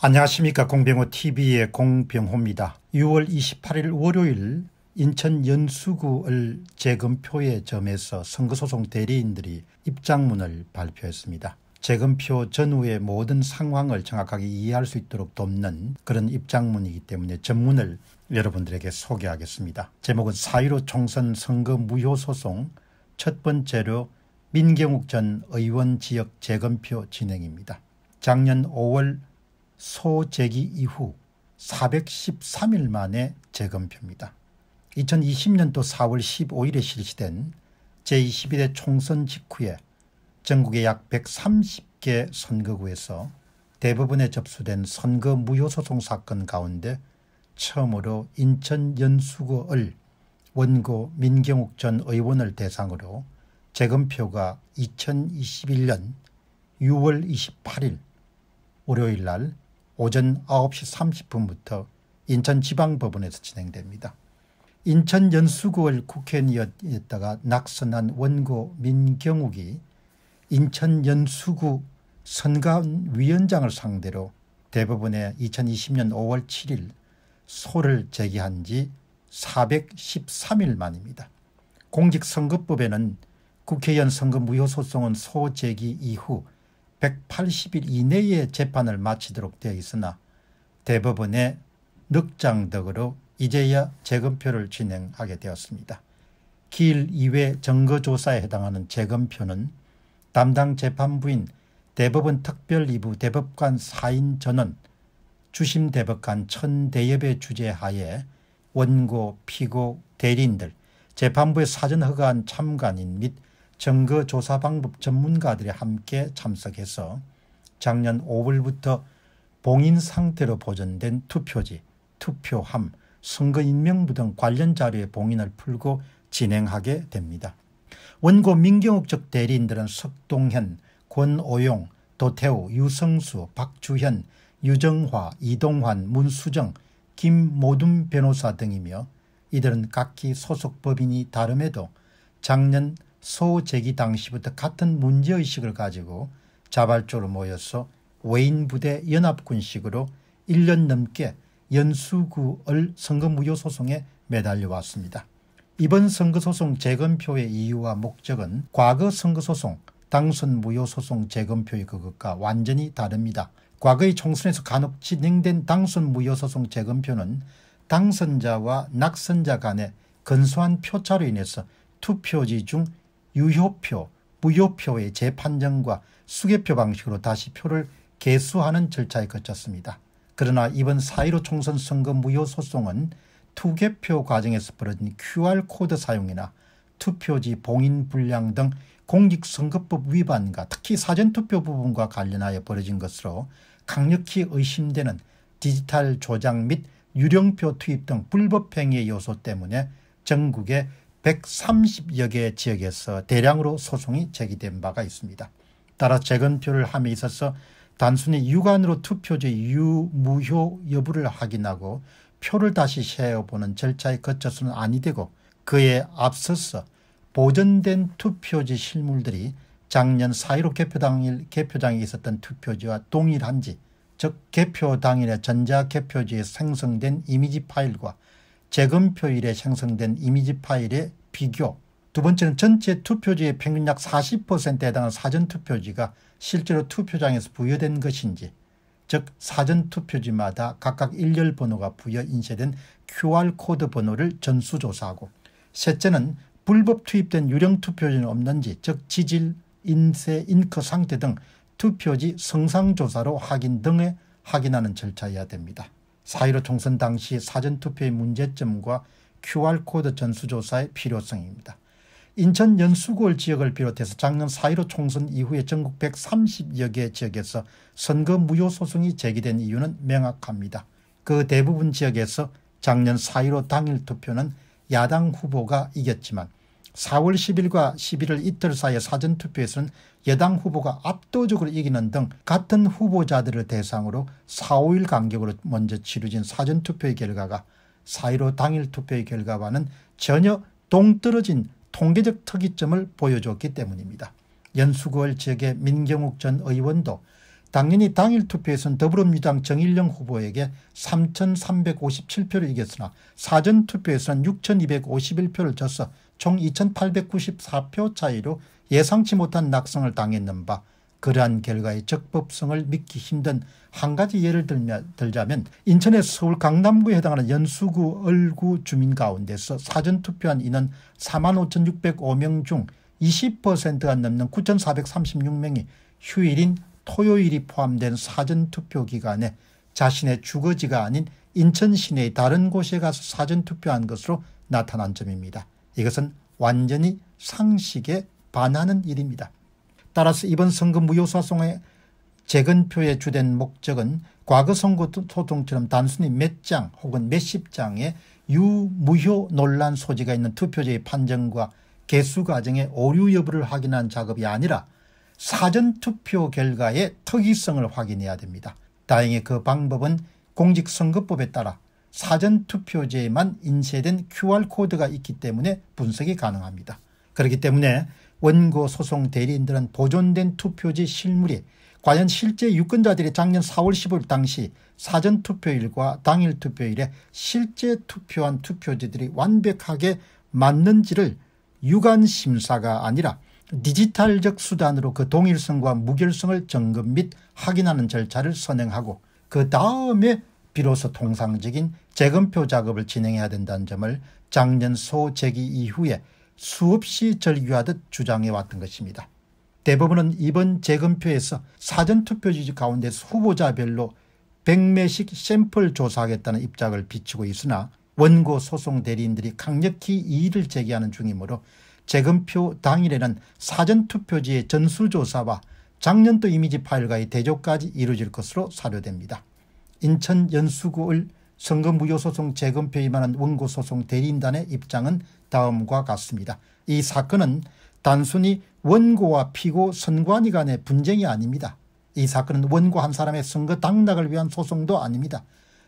안녕하십니까 공병호TV의 공병호입니다. 6월 28일 월요일 인천 연수구을 재검표에 점해서 선거소송 대리인들이 입장문을 발표했습니다. 재검표 전후의 모든 상황을 정확하게 이해할 수 있도록 돕는 그런 입장문이기 때문에 전문을 여러분들에게 소개하겠습니다. 제목은 사1로 총선 선거 무효소송 첫 번째로 민경욱 전 의원 지역 재검표 진행입니다. 작년 5월 소재기 이후 413일 만에 재검표입니다. 2020년도 4월 15일에 실시된 제2 1대 총선 직후에 전국의 약 130개 선거구에서 대부분에 접수된 선거 무효소송 사건 가운데 처음으로 인천 연수구을 원고 민경욱 전 의원을 대상으로 재검표가 2021년 6월 28일 월요일 날 오전 9시 30분부터 인천지방법원에서 진행됩니다. 인천 연수구을 국회의원이었다가 낙선한 원고 민경욱이 인천 연수구 선관위원장을 상대로 대법원에 2020년 5월 7일 소를 제기한 지 413일 만입니다. 공직선거법에는 국회의원 선거 무효소송은 소 제기 이후 180일 이내에 재판을 마치도록 되어 있으나 대법원의 늑장덕으로 이제야 재검표를 진행하게 되었습니다. 기일 이외 증거조사에 해당하는 재검표는 담당 재판부인 대법원 특별이부 대법관 4인 전원 주심 대법관 천대엽의 주재하에 원고, 피고, 대리인들, 재판부에 사전 허가한 참관인 및 증거 조사 방법 전문가들이 함께 참석해서 작년 5월부터 봉인 상태로 보존된 투표지, 투표함, 선거인명부 등 관련 자료의 봉인을 풀고 진행하게 됩니다. 원고 민경욱 측 대리인들은 석동현, 권오용, 도태우, 유성수, 박주현, 유정화, 이동환, 문수정, 김모둠 변호사 등이며 이들은 각기 소속 법인이 다름에도 작년 소재기 당시부터 같은 문제의식을 가지고 자발적으로 모여서 외인 부대 연합군식으로 1년 넘게 연수구을 선거무효 소송에 매달려 왔습니다. 이번 선거소송 재검표의 이유와 목적은 과거 선거소송, 당선 무효 소송 재검표의 그것과 완전히 다릅니다. 과거의 총선에서 간혹 진행된 당선 무효 소송 재검표는 당선자와 낙선자 간의 근소한 표차로 인해서 투표지 중 유효표, 무효표의 재판정과 수개표 방식으로 다시 표를 개수하는 절차에 거쳤습니다. 그러나 이번 4.15 총선 선거 무효 소송은 투개표 과정에서 벌어진 QR코드 사용이나 투표지 봉인 불량 등 공직선거법 위반과 특히 사전투표 부분과 관련하여 벌어진 것으로 강력히 의심되는 디지털 조작 및 유령표 투입 등 불법 행위의 요소 때문에 전국에 130여 개 지역에서 대량으로 소송이 제기된 바가 있습니다. 따라 재건표를 함에 있어서 단순히 육안으로 투표지 유무효 여부를 확인하고 표를 다시 세어보는 절차에 거쳐서는 아니 되고 그에 앞서서 보존된 투표지 실물들이 작년 4.15 개표당일 개표장에 있었던 투표지와 동일한지 즉 개표 당일에 전자 개표지에 생성된 이미지 파일과 재검표일에 생성된 이미지 파일의 비교 두 번째는 전체 투표지의 평균 약 40%에 해당하는 사전투표지가 실제로 투표장에서 부여된 것인지 즉 사전투표지마다 각각 일렬 번호가 부여 인쇄된 QR코드 번호를 전수조사하고 셋째는 불법 투입된 유령 투표지는 없는지 즉 지질, 인쇄, 잉크 상태 등 투표지 성상조사로 확인 등에 확인하는 절차여야 됩니다. 4.15 총선 당시 사전투표의 문제점과 QR코드 전수조사의 필요성입니다. 인천 연수구월 지역을 비롯해서 작년 4.15 총선 이후에 전국 130여 개 지역에서 선거 무효 소송이 제기된 이유는 명확합니다. 그 대부분 지역에서 작년 4.15 당일 투표는 야당 후보가 이겼지만 4월 10일과 11일 이틀 사이의 사전투표에서는 여당 후보가 압도적으로 이기는 등 같은 후보자들을 대상으로 4, 5일 간격으로 먼저 치루진 사전투표의 결과가 4.15 당일 투표의 결과와는 전혀 동떨어진 통계적 특이점을 보여줬기 때문입니다. 연수구월 지역의 민경욱 전 의원도 당연히 당일 투표에서는 더불어민주당 정일영 후보에게 3,357표를 이겼으나 사전투표에서는 6,251표를 졌어 총 2894표 차이로 예상치 못한 낙성을 당했는 바 그러한 결과의 적법성을 믿기 힘든 한 가지 예를 들며, 들자면 인천의 서울 강남구에 해당하는 연수구 을구 주민 가운데서 사전투표한 이는 45,605명 중 20%가 넘는 9,436명이 휴일인 토요일이 포함된 사전투표 기간에 자신의 주거지가 아닌 인천 시내의 다른 곳에 가서 사전투표한 것으로 나타난 점입니다. 이것은 완전히 상식에 반하는 일입니다. 따라서 이번 선거 무효사송의 재건표의 주된 목적은 과거 선거 소통처럼 단순히 몇 장 혹은 몇십 장의 유무효 논란 소지가 있는 투표제의 판정과 개수 과정의 오류 여부를 확인한 작업이 아니라 사전투표 결과의 특이성을 확인해야 됩니다. 다행히 그 방법은 공직선거법에 따라 사전투표제에만 인쇄된 QR코드가 있기 때문에 분석이 가능합니다. 그렇기 때문에 원고 소송 대리인들은 보존된 투표지 실물이 과연 실제 유권자들이 작년 4월 15일 당시 사전투표일과 당일투표일에 실제 투표한 투표지들이 완벽하게 맞는지를 유관심사가 아니라 디지털적 수단으로 그 동일성과 무결성을 점검 및 확인하는 절차를 선행하고 그 다음에 비로소 통상적인 재검표 작업을 진행해야 된다는 점을 작년 소 제기 이후에 수없이 절규하듯 주장해왔던 것입니다. 대법원은 이번 재검표에서 사전투표지 가운데 후보자별로 100매씩 샘플 조사하겠다는 입장을 비치고 있으나 원고 소송 대리인들이 강력히 이의를 제기하는 중이므로 재검표 당일에는 사전투표지의 전수조사와 작년도 이미지 파일과의 대조까지 이루어질 것으로 사료됩니다. 인천 연수구을 선거무효소송 재검표에 관한 원고소송 대리인단의 입장은 다음과 같습니다. 이 사건은 단순히 원고와 피고 선관위 간의 분쟁이 아닙니다. 이 사건은 원고 한 사람의 선거 당락을 위한 소송도 아닙니다.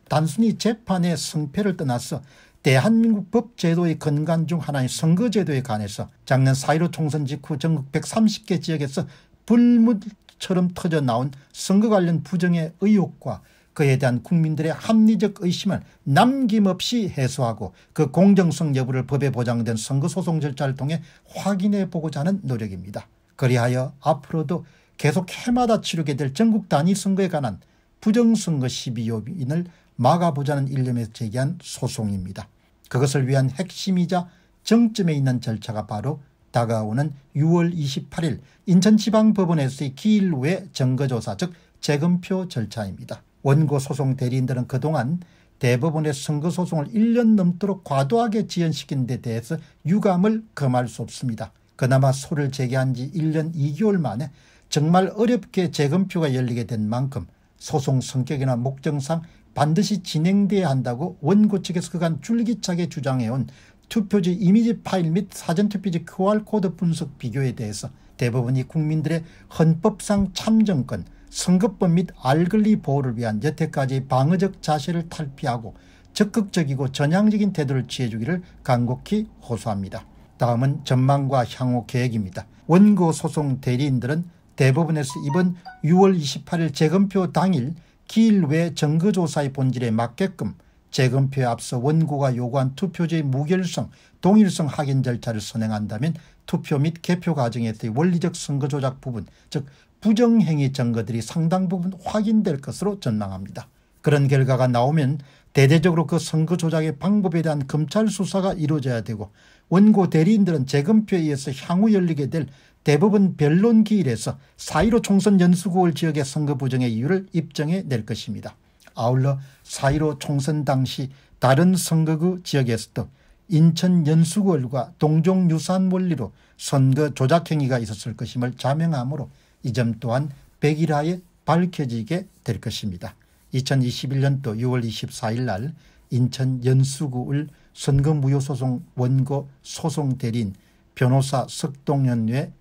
단순히 재판의 승패를 떠나서 대한민국 법제도의 근간 중 하나인 선거제도에 관해서 작년 4.15 총선 직후 전국 130개 지역에서 불물처럼 터져 나온 선거 관련 부정의 의혹과 그에 대한 국민들의 합리적 의심을 남김없이 해소하고 그 공정성 여부를 법에 보장된 선거소송 절차를 통해 확인해 보고자 하는 노력입니다. 그리하여 앞으로도 계속 해마다 치르게 될 전국 단위 선거에 관한 부정선거 시비 요인을 막아보자는 일념에서 제기한 소송입니다. 그것을 위한 핵심이자 정점에 있는 절차가 바로 다가오는 6월 28일 인천지방법원에서의 기일후의 정거조사 즉 재검표 절차입니다. 원고 소송 대리인들은 그동안 대부분의 선거 소송을 1년 넘도록 과도하게 지연시킨 데 대해서 유감을 금할 수 없습니다. 그나마 소를 제기한 지 1년 2개월 만에 정말 어렵게 재검표가 열리게 된 만큼 소송 성격이나 목적상 반드시 진행돼야 한다고 원고 측에서 그간 줄기차게 주장해온 투표지 이미지 파일 및 사전투표지 QR코드 분석 비교에 대해서 대부분이 국민들의 헌법상 참정권 선거법및 알글리 보호를 위한 여태까지 방어적 자세를 탈피하고 적극적이고 전향적인 태도를 취해주기를 간곡히 호소합니다. 다음은 전망과 향후 계획입니다. 원고 소송 대리인들은 대법원에서 이번 6월 28일 재검표 당일 기일 외 정거조사의 본질에 맞게끔 재검표에 앞서 원고가 요구한 투표제의 무결성, 동일성 확인 절차를 선행한다면 투표 및 개표 과정에 대해 원리적 선거조작 부분, 즉 부정행위 증거들이 상당 부분 확인될 것으로 전망합니다. 그런 결과가 나오면 대대적으로 그 선거 조작의 방법에 대한 검찰 수사가 이루어져야 되고 원고 대리인들은 재검표에 의해서 향후 열리게 될 대부분 변론 기일에서 4 1 5 총선 연수구월 지역의 선거 부정의 이유를 입증해 낼 것입니다. 아울러 4 1 5 총선 당시 다른 선거구 지역에서도 인천 연수구월과 동종 유사한 원리로 선거 조작 행위가 있었을 것임을 자명함으로 이점 또한 100일하에 밝혀지게 될 것입니다. 2021년도 6월 24일 날 인천 연수구을 선거무효소송 원고 소송 대리인 변호사 석동연회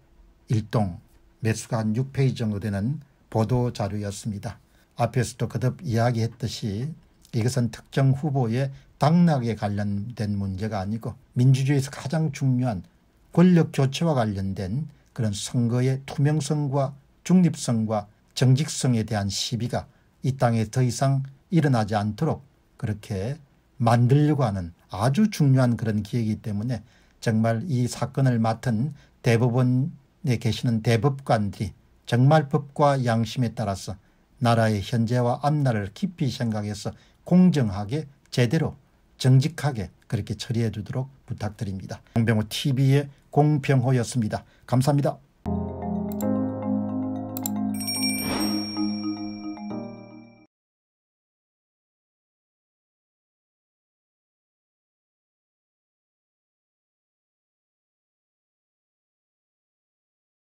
일동 매수가 한 6페이지 정도 되는 보도자료였습니다. 앞에서도 거듭 이야기했듯이 이것은 특정 후보의 당락에 관련된 문제가 아니고 민주주의에서 가장 중요한 권력 교체와 관련된 그런 선거의 투명성과 중립성과 정직성에 대한 시비가 이 땅에 더 이상 일어나지 않도록 그렇게 만들려고 하는 아주 중요한 그런 기회이기 때문에 정말 이 사건을 맡은 대법원에 계시는 대법관들이 정말 법과 양심에 따라서 나라의 현재와 앞날을 깊이 생각해서 공정하게 제대로 정직하게 그렇게 처리해 주도록 부탁드립니다. 홍병호 tv의 공평호였습니다. 감사합니다.